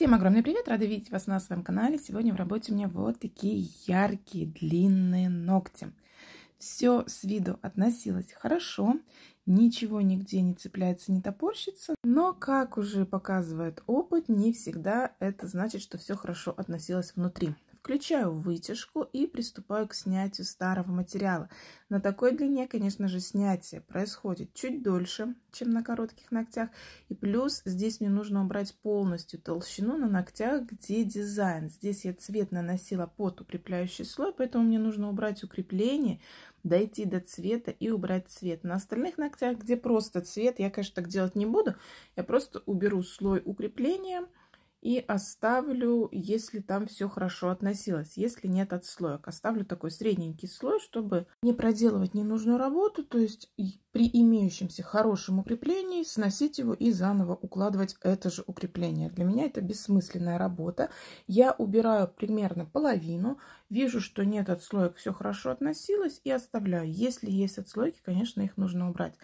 Всем огромный привет! Рада видеть вас на своем канале. Сегодня в работе у меня вот такие яркие длинные ногти. Все с виду относилось хорошо, ничего нигде не цепляется, не топорщится. Но, как уже показывает опыт, не всегда это значит, что все хорошо относилось внутри. Включаю вытяжку и приступаю к снятию старого материала. На такой длине, конечно же, снятие происходит чуть дольше, чем на коротких ногтях. И плюс здесь мне нужно убрать полностью толщину на ногтях, где дизайн. Здесь я цвет наносила под укрепляющий слой, поэтому мне нужно убрать укрепление, дойти до цвета и убрать цвет. На остальных ногтях, где просто цвет, я, конечно, так делать не буду. Я просто уберу слой укрепления – и оставлю, если там все хорошо относилось, если нет отслоек. Оставлю такой средненький слой, чтобы не проделывать ненужную работу, то есть при имеющемся хорошем укреплении сносить его и заново укладывать это же укрепление. Для меня это бессмысленная работа. Я убираю примерно половину, вижу, что нет отслоек, все хорошо относилось и оставляю. Если есть отслойки, конечно, их нужно убрать.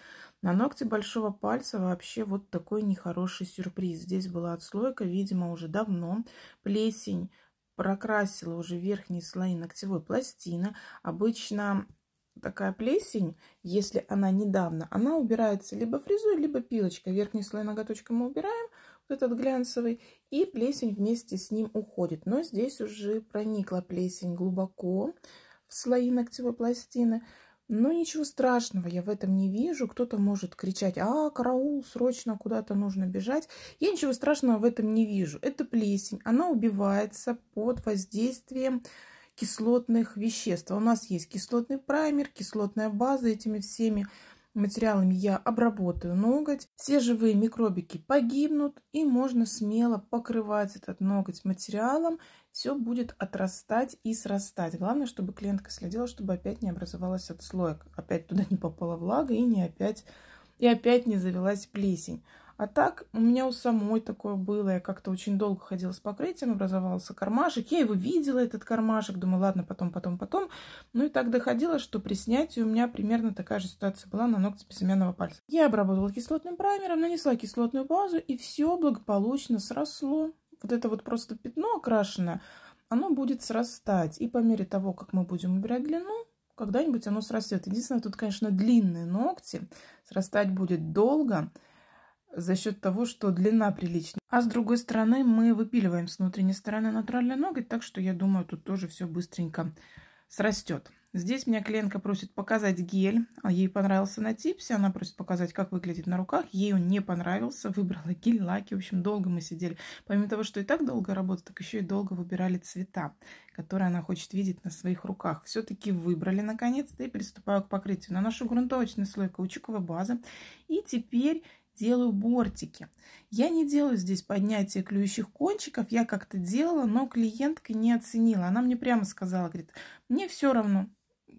На ногте большого пальца вообще вот такой нехороший сюрприз. Здесь была отслойка, видимо, уже давно. Плесень прокрасила уже верхние слои ногтевой пластины. Обычно такая плесень, если она недавно, она убирается либо фрезой, либо пилочкой. Верхний слой ноготочка мы убираем, вот этот глянцевый, и плесень вместе с ним уходит. Но здесь уже проникла плесень глубоко в слои ногтевой пластины. Но «Ну, ничего страшного я в этом не вижу. Кто-то может кричать, а, караул, срочно куда-то нужно бежать. Я ничего страшного в этом не вижу. Это плесень. Она убивается под воздействием кислотных веществ. А у нас есть кислотный праймер, кислотная база. Этими всеми материалами я обработаю ноготь, все живые микробики погибнут, и можно смело покрывать этот ноготь материалом, все будет отрастать и срастать. Главное, чтобы клиентка следила, чтобы опять не образовалась отслоек, опять туда не попала влага и не опять и опять не завелась плесень. А так у меня у самой такое было. Я как-то очень долго ходила с покрытием, образовался кармашек. Я его видела, этот кармашек. Думаю, ладно, потом, потом, потом. Ну и так доходило, что при снятии у меня примерно такая же ситуация была на ногте безымянного пальца. Я обработала кислотным праймером, нанесла кислотную базу, и все благополучно сросло. Вот это вот просто пятно окрашенное, оно будет срастать. И по мере того, как мы будем убирать длину, когда-нибудь оно срастет. Единственное, тут, конечно, длинные ногти. Срастать будет долго за счет того, что длина приличная. А с другой стороны мы выпиливаем с внутренней стороны натуральный ноготь, так что я думаю, тут тоже все быстренько срастет. Здесь меня клиентка просит показать гель. Ей понравился на типсе. Она просит показать, как выглядит на руках. Ей он не понравился. Выбрала гель, лаки. В общем, долго мы сидели. Помимо того, что и так долго работала, так еще и долго выбирали цвета, которые она хочет видеть на своих руках. Все-таки выбрали наконец-то и приступаю к покрытию. Наношу грунтовочный слой каучуковой базы. И теперь делаю бортики. Я не делаю здесь поднятие клюющих кончиков, я как-то делала, но клиентка не оценила. Она мне прямо сказала, говорит, мне все равно,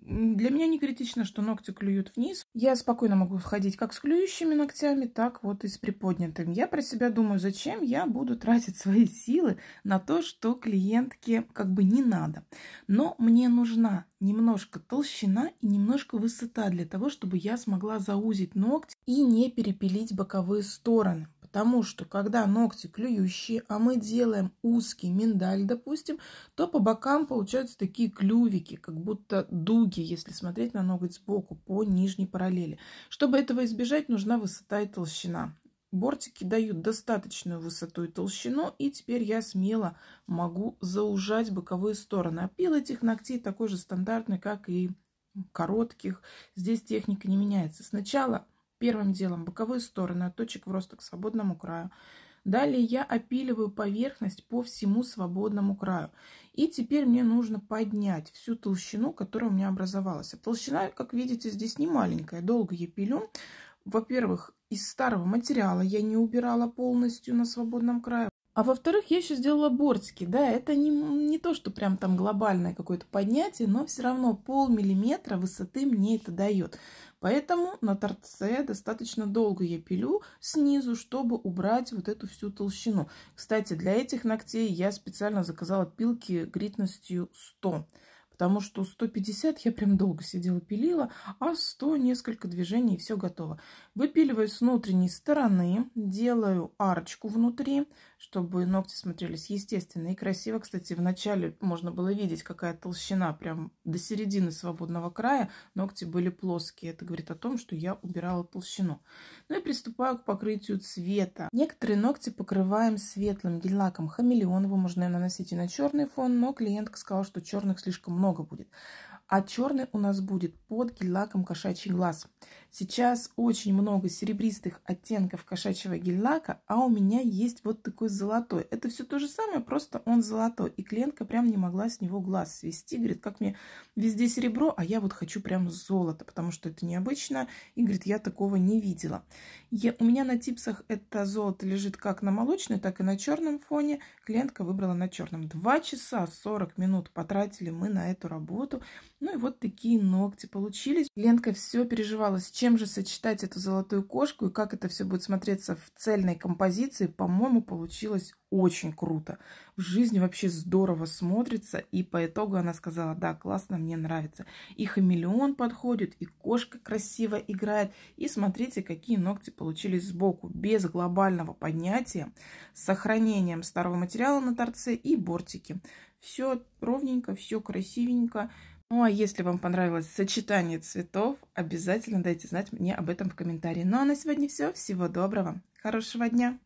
для меня не критично, что ногти клюют вниз. Я спокойно могу ходить как с клюющими ногтями, так вот и с приподнятым. Я про себя думаю, зачем я буду тратить свои силы на то, что клиентке как бы не надо. Но мне нужна немножко толщина и немножко высота для того, чтобы я смогла заузить ногти и не перепилить боковые стороны. Потому что, когда ногти клюющие, а мы делаем узкий миндаль, допустим, то по бокам получаются такие клювики, как будто дуги, если смотреть на ноготь сбоку по нижней параллели. Чтобы этого избежать, нужна высота и толщина. Бортики дают достаточную высоту и толщину, и теперь я смело могу заужать боковые стороны. Опил а этих ногтей такой же стандартный, как и коротких. Здесь техника не меняется. Сначала Первым делом боковые стороны от точек в роста к свободному краю. Далее я опиливаю поверхность по всему свободному краю. И теперь мне нужно поднять всю толщину, которая у меня образовалась. А толщина, как видите, здесь не маленькая. Долго я пилю. Во-первых, из старого материала я не убирала полностью на свободном крае. А во-вторых, я еще сделала бортики. Да, это не, не то, что прям там глобальное какое-то поднятие, но все равно полмиллиметра высоты мне это дает. Поэтому на торце достаточно долго я пилю снизу, чтобы убрать вот эту всю толщину. Кстати, для этих ногтей я специально заказала пилки гритностью 100 потому что 150 я прям долго сидела пилила, а 100 несколько движений и все готово. Выпиливаю с внутренней стороны, делаю арочку внутри, чтобы ногти смотрелись естественно и красиво. Кстати, в начале можно было видеть, какая толщина, прям до середины свободного края ногти были плоские. Это говорит о том, что я убирала толщину. Ну и приступаю к покрытию цвета. Некоторые ногти покрываем светлым гель-лаком хамелеон. Его можно наносить и на черный фон, но клиентка сказала, что черных слишком много будет. А черный у нас будет под гель-лаком кошачий глаз. Сейчас очень много серебристых оттенков кошачьего гель-лака, а у меня есть вот такой золотой. Это все то же самое, просто он золотой. И клиентка прям не могла с него глаз свести. Говорит, как мне везде серебро, а я вот хочу прям золото, потому что это необычно. И говорит, я такого не видела. Я, у меня на типсах это золото лежит как на молочной, так и на черном фоне. Клиентка выбрала на черном. 2 часа 40 минут потратили мы на эту работу. Ну и вот такие ногти получились. Ленка все переживала, с чем же сочетать эту золотую кошку и как это все будет смотреться в цельной композиции. По-моему, получилось очень круто. В жизни вообще здорово смотрится. И по итогу она сказала, да, классно, мне нравится. И хамелеон подходит, и кошка красиво играет. И смотрите, какие ногти получились сбоку. Без глобального поднятия, с сохранением старого материала на торце и бортики. Все ровненько, все красивенько. Ну а если вам понравилось сочетание цветов, обязательно дайте знать мне об этом в комментарии. Ну а на сегодня все. Всего доброго. Хорошего дня.